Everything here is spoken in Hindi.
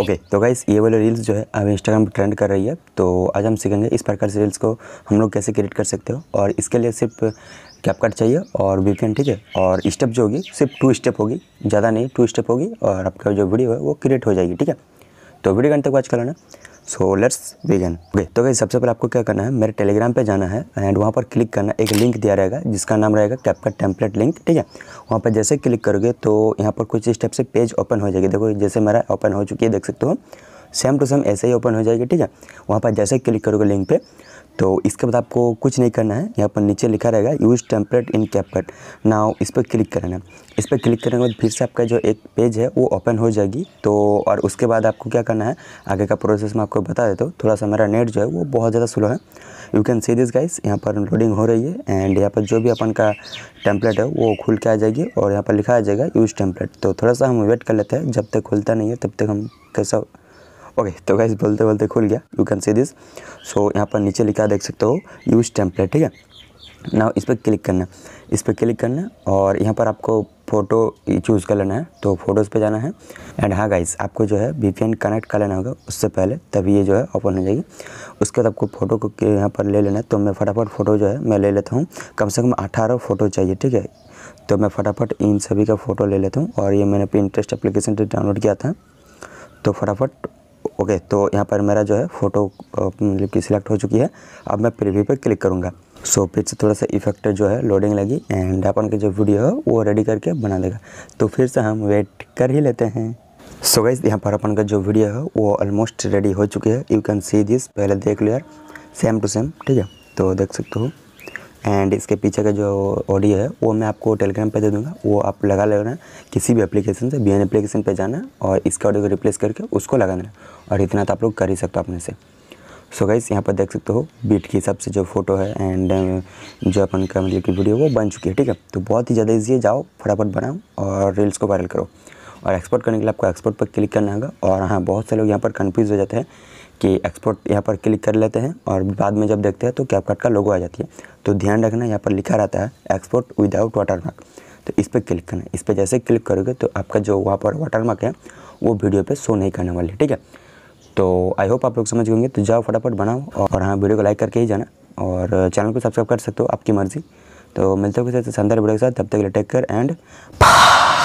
ओके तो गाइस ये वाले रील्स जो है अब इंस्टाग्राम ट्रेंड कर रही है तो आज हम सीखेंगे इस प्रकार से रील्स को हम लोग कैसे क्रिएट कर सकते हो और इसके लिए सिर्फ कैप चाहिए और वीकेंड ठीक है और स्टेप जो होगी सिर्फ टू स्टेप होगी ज़्यादा नहीं टू स्टेप होगी और आपका जो वीडियो है वो क्रिएट हो जाएगी ठीक है तो वीडियो घंटे को आज कराना सो लेट्स बिगन ओके तो भाई सबसे पहले आपको क्या करना है मेरे टेलीग्राम पे जाना है एंड वहाँ पर क्लिक करना एक लिंक दिया रहेगा जिसका नाम रहेगा कैप का टेम्पलेट लिंक ठीक है वहाँ पर जैसे क्लिक करोगे तो यहाँ पर कुछ स्टेप से पेज ओपन हो जाएगी देखो जैसे मेरा ओपन हो चुकी है देख सकते हो सेम टू सेम ऐसे ही ओपन हो जाएगी ठीक है वहाँ पर जैसे क्लिक करोगे लिंक पे तो इसके बाद आपको कुछ नहीं करना है यहाँ पर नीचे लिखा रहेगा use template in CapCut now इस पर क्लिक करना है इस पर क्लिक करने के बाद फिर से आपका जो एक पेज है वो ओपन हो जाएगी तो और उसके बाद आपको क्या करना है आगे का प्रोसेस मैं आपको बता देता हूँ थोड़ा सा मेरा नेट जो है वो बहुत ज़्यादा स्लो है you can see this guys यहाँ पर लोडिंग हो रही है एंड यहाँ पर जो भी अपन का टेम्पलेट है वो खुल के आ जाएगी और यहाँ पर लिखा आ जाएगा यूज़ टेम्पलेट तो थोड़ा सा हम वेट कर लेते हैं जब तक खुलता नहीं है तब तक हम कैसा ओके तो गाइस बोलते बोलते खुल गया you can see this so यहाँ पर नीचे लिखा देख सकते हो यूज टेम्पलेट ठीक है ना इस पर क्लिक करना इस पर क्लिक करना और यहाँ पर आपको फ़ोटो चूज़ कर लेना है तो फोटोज़ पे जाना है एंड हाँ गाइस आपको जो है वी कनेक्ट कर लेना होगा उससे पहले तभी ये जो है ओपन हो जाएगी उसके बाद आपको फ़ोटो को यहाँ पर ले लेना है तो मैं फटाफट फ़ोटो जो है मैं ले लेता हूँ कम से कम अठारह फ़ोटो चाहिए ठीक है तो मैं फटाफट इन सभी का फ़ोटो ले लेता हूँ और ये मैंने अपने इंटरेस्ट अप्लीकेशन से डाउनलोड किया था तो फटाफट ओके तो यहाँ पर मेरा जो है फ़ोटो मतलब कि सिलेक्ट हो चुकी है अब मैं प्रीव्यू पे क्लिक करूँगा सो so, फिर से थोड़ा सा इफेक्ट जो है लोडिंग लगी एंड अपन के जो वीडियो है वो रेडी करके बना देगा तो फिर से हम वेट कर ही लेते हैं सो so गाइज यहाँ पर अपन का जो वीडियो है वो ऑलमोस्ट रेडी हो चुकी है यू कैन सी दिस पहले देख लो यार सेम टू सेम ठीक है तो देख सकते हो एंड इसके पीछे का जो ऑडियो है वो मैं आपको टेलीग्राम पे दे दूँगा वो आप लगा लेना किसी भी एप्लीकेशन से बी एन एप्लीकेशन पर जाना और इसका ऑडियो को रिप्लेस करके उसको लगा देना और इतना तो आप लोग कर ही सकते हो अपने से सो गाइस यहाँ पर देख सकते हो बीट के हिसाब से जो फोटो है एंड uh, जो अपन का मतलब की वीडियो वो बन चुकी है ठीक है तो बहुत ही ज़्यादा ईजी है जाओ फटाफट बनाओ और रील्स को वायरल करो और एक्सपोर्ट करने के लिए आपको एक्सपोर्ट पर क्लिक करना होगा और हाँ बहुत से लोग यहाँ पर कन्फ्यूज़ हो जाते हैं कि एक्सपोर्ट यहाँ पर क्लिक कर लेते हैं और बाद में जब देखते हैं तो कैपकट का लोगो आ जाती है तो ध्यान रखना यहाँ पर लिखा रहता है एक्सपोर्ट विदाउट वाटरमार्क तो इस पर क्लिक करना इस पर जैसे क्लिक करोगे तो आपका जो वहाँ पर वाटरमार्क है वो वीडियो पर शो नहीं करने वाली ठीक है तो आई होप आप लोग समझ गएंगे तो जाओ फटाफट बनाओ और हाँ वीडियो को लाइक करके ही जाना और चैनल को सब्सक्राइब कर सकते हो आपकी मर्ज़ी तो मिलते हो किसी शानदार वीडियो के साथ तब तक के लिए टेक केयर एंड